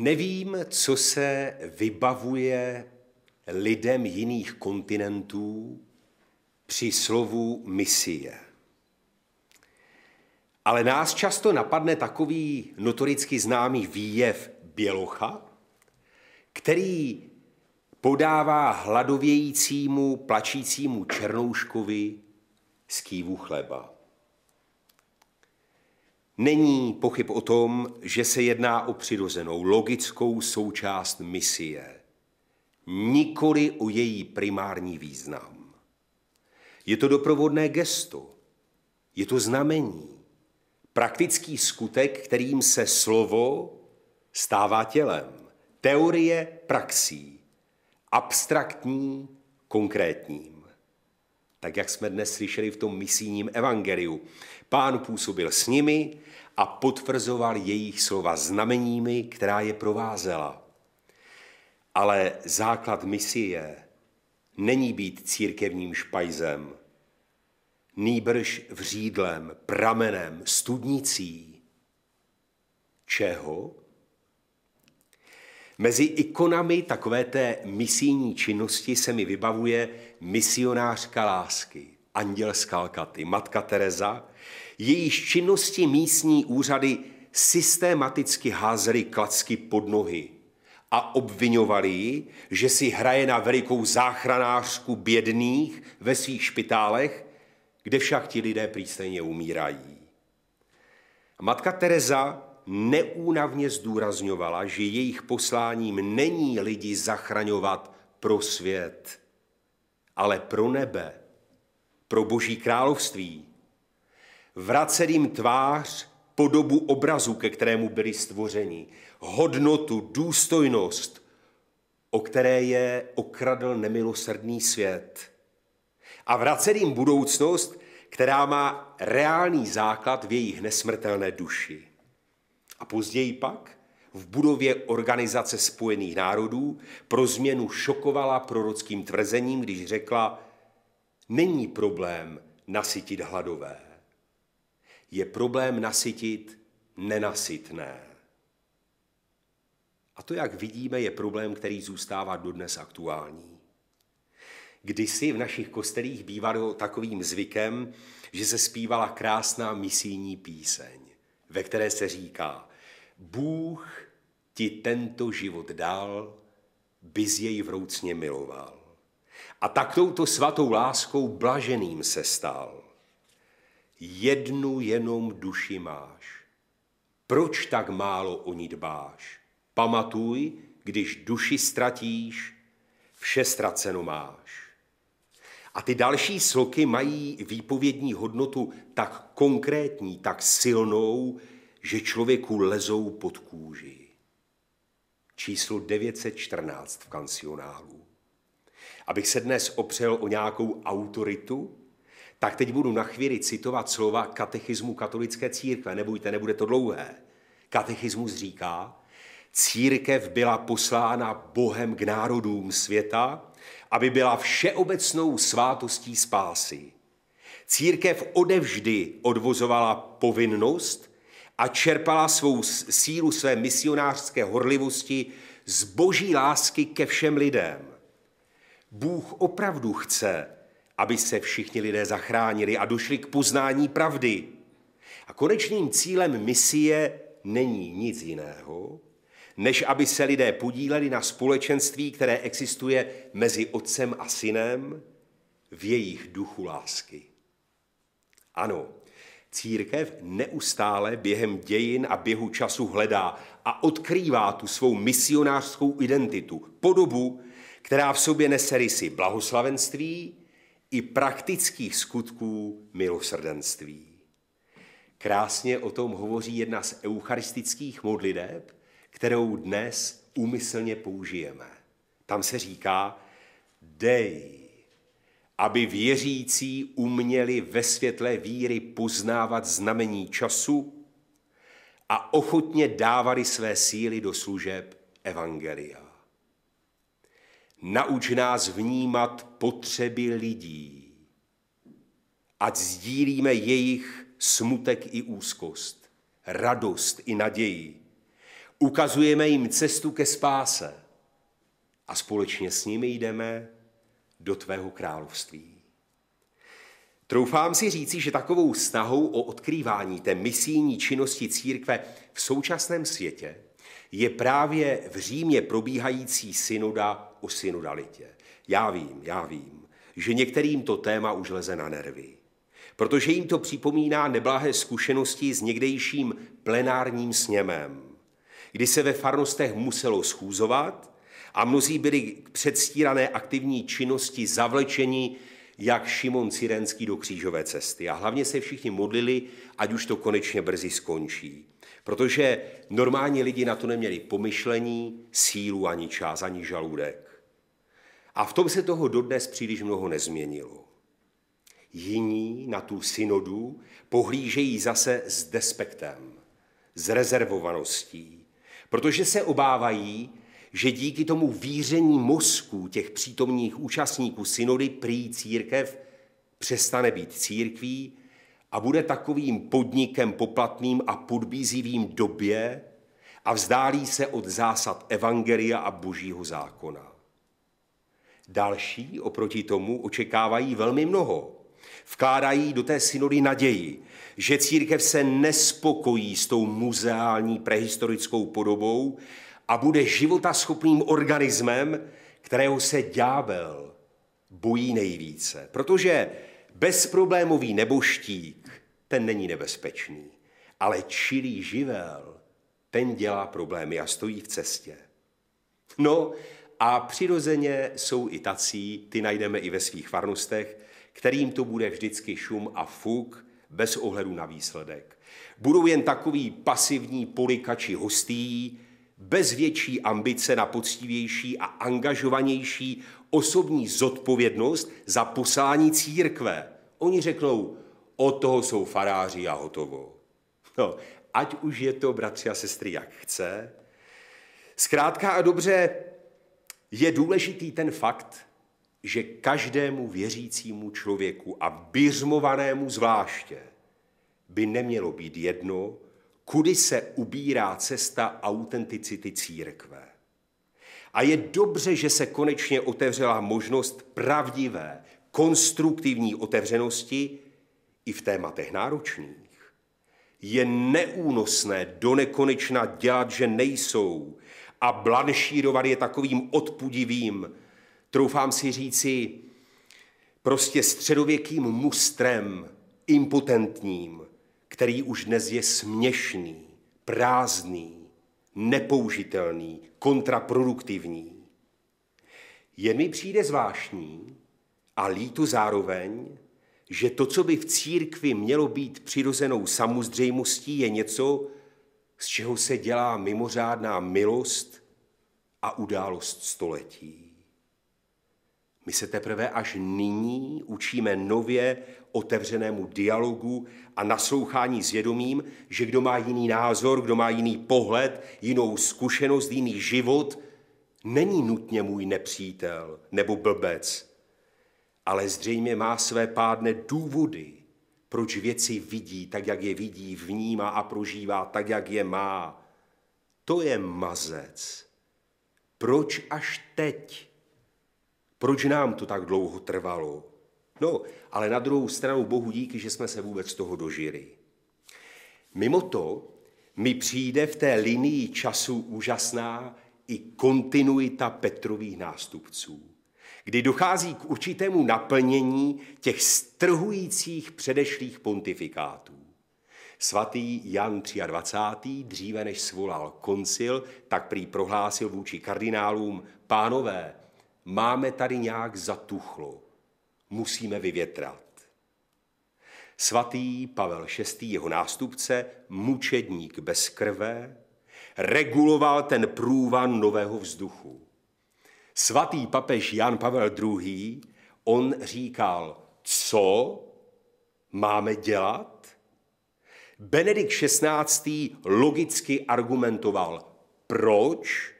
Nevím, co se vybavuje lidem jiných kontinentů při slovu misie. Ale nás často napadne takový notoricky známý výjev bělocha, který podává hladovějícímu, plačícímu černouškovi skývu chleba. Není pochyb o tom, že se jedná o přirozenou logickou součást misie, nikoli o její primární význam. Je to doprovodné gesto, je to znamení, praktický skutek, kterým se slovo stává tělem, teorie praxí, abstraktní konkrétním tak jak jsme dnes slyšeli v tom misijním evangeliu. Pán působil s nimi a potvrzoval jejich slova znameními, která je provázela. Ale základ misie není být církevním špajzem, nýbrž vřídlem, pramenem, studnicí. Čeho? Mezi ikonami takové té misijní činnosti se mi vybavuje misionářka lásky, anděl z Kalkaty, matka Teresa, jejíž činnosti místní úřady systematicky házely klacky pod nohy a obvinovali ji, že si hraje na velikou záchranářku bědných ve svých špitálech, kde však ti lidé prý umírají. Matka Teresa neúnavně zdůrazňovala, že jejich posláním není lidi zachraňovat pro svět, ale pro nebe, pro boží království. Vracet jim tvář podobu obrazu, ke kterému byli stvořeni, hodnotu, důstojnost, o které je okradl nemilosrdný svět. A vracet jim budoucnost, která má reálný základ v jejich nesmrtelné duši. A později pak v budově Organizace spojených národů pro změnu šokovala prorockým tvrzením, když řekla, není problém nasytit hladové, je problém nasytit nenasytné. A to, jak vidíme, je problém, který zůstává dodnes aktuální. Kdysi v našich kostelích bývalo takovým zvykem, že se zpívala krásná misijní píseň, ve které se říká – Bůh ti tento život dal, bys jej vroucně miloval. A tak touto svatou láskou blaženým se stal. Jednu jenom duši máš. Proč tak málo o ní dbáš? Pamatuj, když duši ztratíš, vše ztraceno máš. A ty další sloky mají výpovědní hodnotu tak konkrétní, tak silnou, že člověku lezou pod kůži. Číslo 914 v kancionálu. Abych se dnes opřel o nějakou autoritu, tak teď budu na chvíli citovat slova katechismu katolické církve. Nebojte, nebude to dlouhé. Katechismus říká, církev byla poslána Bohem k národům světa, aby byla všeobecnou svátostí spásy. Církev odevždy odvozovala povinnost a čerpala svou sílu své misionářské horlivosti z boží lásky ke všem lidem. Bůh opravdu chce, aby se všichni lidé zachránili a došli k poznání pravdy. A konečným cílem misie není nic jiného, než aby se lidé podíleli na společenství, které existuje mezi otcem a synem v jejich duchu lásky. Ano, Církev neustále během dějin a běhu času hledá a odkrývá tu svou misionářskou identitu, podobu, která v sobě nese rysy blahoslavenství i praktických skutků milosrdenství. Krásně o tom hovoří jedna z eucharistických modlideb, kterou dnes úmyslně použijeme. Tam se říká, dej aby věřící uměli ve světle víry poznávat znamení času a ochotně dávali své síly do služeb Evangelia. Nauč nás vnímat potřeby lidí, ať sdílíme jejich smutek i úzkost, radost i naději. Ukazujeme jim cestu ke spáse a společně s nimi jdeme do tvého království. Troufám si říci, že takovou snahou o odkrývání té misijní činnosti církve v současném světě je právě v Římě probíhající synoda o synodalitě. Já vím, já vím, že některým to téma už leze na nervy, protože jim to připomíná neblahé zkušenosti s někdejším plenárním sněmem, kdy se ve farnostech muselo schůzovat a mnozí byli k předstírané aktivní činnosti zavlečení jak Šimon Cyrenský do křížové cesty. A hlavně se všichni modlili, ať už to konečně brzy skončí. Protože normální lidi na to neměli pomyšlení, sílu ani čas, ani žaludek. A v tom se toho dodnes příliš mnoho nezměnilo. Jiní na tu synodu pohlížejí zase s despektem, s rezervovaností, protože se obávají, že díky tomu víření mozků těch přítomných účastníků synody prý církev přestane být církví a bude takovým podnikem poplatným a podbízivým době a vzdálí se od zásad Evangelia a Božího zákona. Další oproti tomu očekávají velmi mnoho. Vkládají do té synody naději, že církev se nespokojí s tou muzeální prehistorickou podobou, a bude schopným organismem, kterého se ďábel bojí nejvíce. Protože bezproblémový neboštík, ten není nebezpečný, ale čirý živel, ten dělá problémy a stojí v cestě. No a přirozeně jsou i tací, ty najdeme i ve svých farnostech, kterým to bude vždycky šum a fuk bez ohledu na výsledek. Budou jen takový pasivní polikači hostí, bez větší ambice na poctivější a angažovanější osobní zodpovědnost za poslání církve. Oni řeknou, o toho jsou faráři a hotovo. No, ať už je to, bratři a sestry, jak chce. Zkrátka a dobře, je důležitý ten fakt, že každému věřícímu člověku a byřmovanému zvláště by nemělo být jedno, kudy se ubírá cesta autenticity církve. A je dobře, že se konečně otevřela možnost pravdivé, konstruktivní otevřenosti i v tématech náročných. Je neúnosné do nekonečna dělat, že nejsou. A Blanšírovat je takovým odpudivým, troufám si říci, prostě středověkým mustrem, impotentním, který už dnes je směšný, prázdný, nepoužitelný, kontraproduktivní. Jen mi přijde zvláštní a lítu zároveň, že to, co by v církvi mělo být přirozenou samozřejmostí, je něco, z čeho se dělá mimořádná milost a událost století. My se teprve až nyní učíme nově otevřenému dialogu a naslouchání s vědomím, že kdo má jiný názor, kdo má jiný pohled, jinou zkušenost, jiný život, není nutně můj nepřítel nebo blbec, ale zřejmě má své pádné důvody, proč věci vidí tak, jak je vidí, vnímá a prožívá tak, jak je má. To je mazec. Proč až teď? Proč nám to tak dlouho trvalo? No, ale na druhou stranu Bohu díky, že jsme se vůbec toho dožili. Mimo to mi přijde v té linii času úžasná i kontinuita Petrových nástupců, kdy dochází k určitému naplnění těch strhujících předešlých pontifikátů. Svatý Jan 23. dříve než svolal koncil, tak prý prohlásil vůči kardinálům, pánové, máme tady nějak zatuchlo, musíme vyvětrat. Svatý Pavel VI. jeho nástupce, mučedník bez krve, reguloval ten průvan nového vzduchu. Svatý papež Jan Pavel II. on říkal, co máme dělat? Benedikt XVI. logicky argumentoval, proč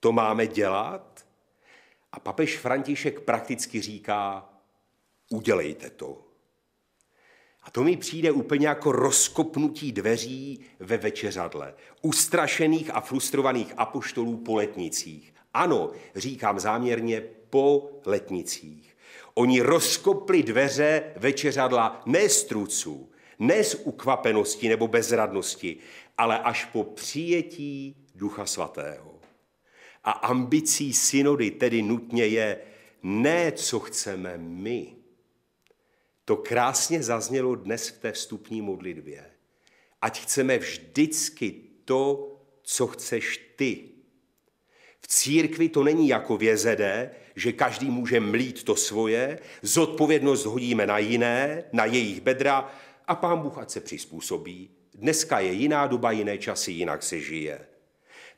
to máme dělat? A papež František prakticky říká, udělejte to. A to mi přijde úplně jako rozkopnutí dveří ve večeřadle, ustrašených a frustrovaných apoštolů po letnicích. Ano, říkám záměrně po letnicích. Oni rozkopli dveře večeřadla ne z truců, ne z ukvapenosti nebo bezradnosti, ale až po přijetí Ducha Svatého. A ambicí synody tedy nutně je ne, co chceme my. To krásně zaznělo dnes v té vstupní modlitbě. Ať chceme vždycky to, co chceš ty. V církvi to není jako vězede, že každý může mlít to svoje, zodpovědnost hodíme na jiné, na jejich bedra a pán Bůh ať se přizpůsobí. Dneska je jiná doba, jiné časy, jinak se žije.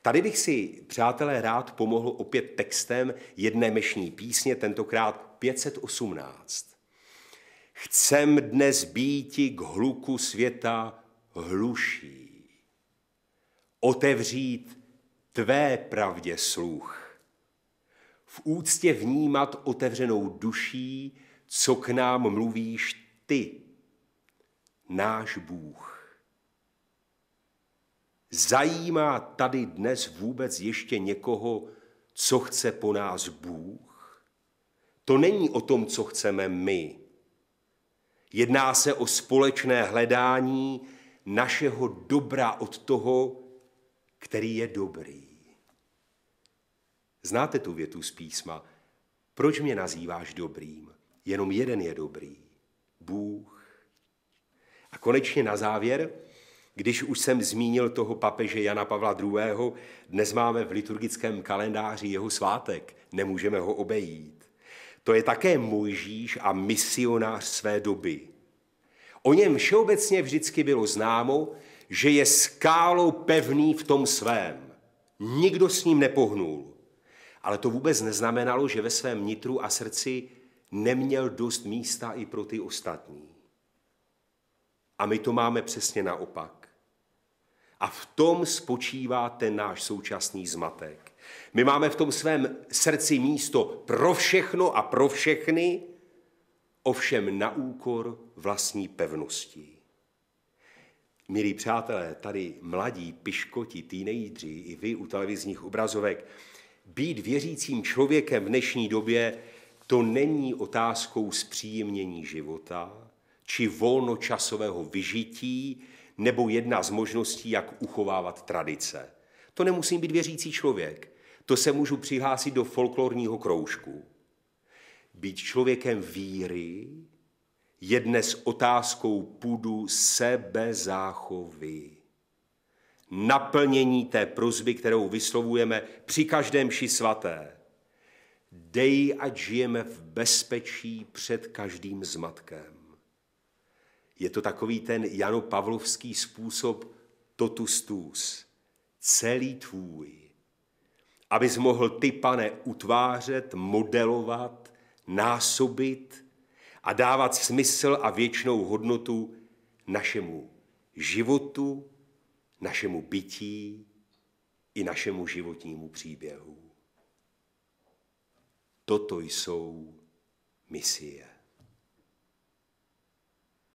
Tady bych si, přátelé, rád pomohl opět textem jedné mešní písně, tentokrát 518. Chcem dnes býti k hluku světa hluší, otevřít tvé pravdě sluch, v úctě vnímat otevřenou duší, co k nám mluvíš ty, náš Bůh. Zajímá tady dnes vůbec ještě někoho, co chce po nás Bůh? To není o tom, co chceme my. Jedná se o společné hledání našeho dobra od toho, který je dobrý. Znáte tu větu z písma? Proč mě nazýváš dobrým? Jenom jeden je dobrý. Bůh. A konečně na závěr když už jsem zmínil toho papeže Jana Pavla II., dnes máme v liturgickém kalendáři jeho svátek, nemůžeme ho obejít. To je také Mojžíš a misionář své doby. O něm všeobecně vždycky bylo známo, že je skálou pevný v tom svém. Nikdo s ním nepohnul. Ale to vůbec neznamenalo, že ve svém nitru a srdci neměl dost místa i pro ty ostatní. A my to máme přesně naopak. A v tom spočívá ten náš současný zmatek. My máme v tom svém srdci místo pro všechno a pro všechny, ovšem na úkor vlastní pevnosti. Milí přátelé, tady mladí, piškoti, týnejdři i vy u televizních obrazovek, být věřícím člověkem v dnešní době to není otázkou zpříjemnění života či volnočasového vyžití, nebo jedna z možností, jak uchovávat tradice. To nemusím být věřící člověk, to se můžu přihlásit do folklorního kroužku. Být člověkem víry je dnes otázkou půdu sebezáchovy. Naplnění té prozby, kterou vyslovujeme při každém ši svaté. Dej, ať žijeme v bezpečí před každým zmatkem. Je to takový ten Janů-Pavlovský způsob totus tus, celý tvůj, abys mohl ty, pane, utvářet, modelovat, násobit a dávat smysl a věčnou hodnotu našemu životu, našemu bytí i našemu životnímu příběhu. Toto jsou misie.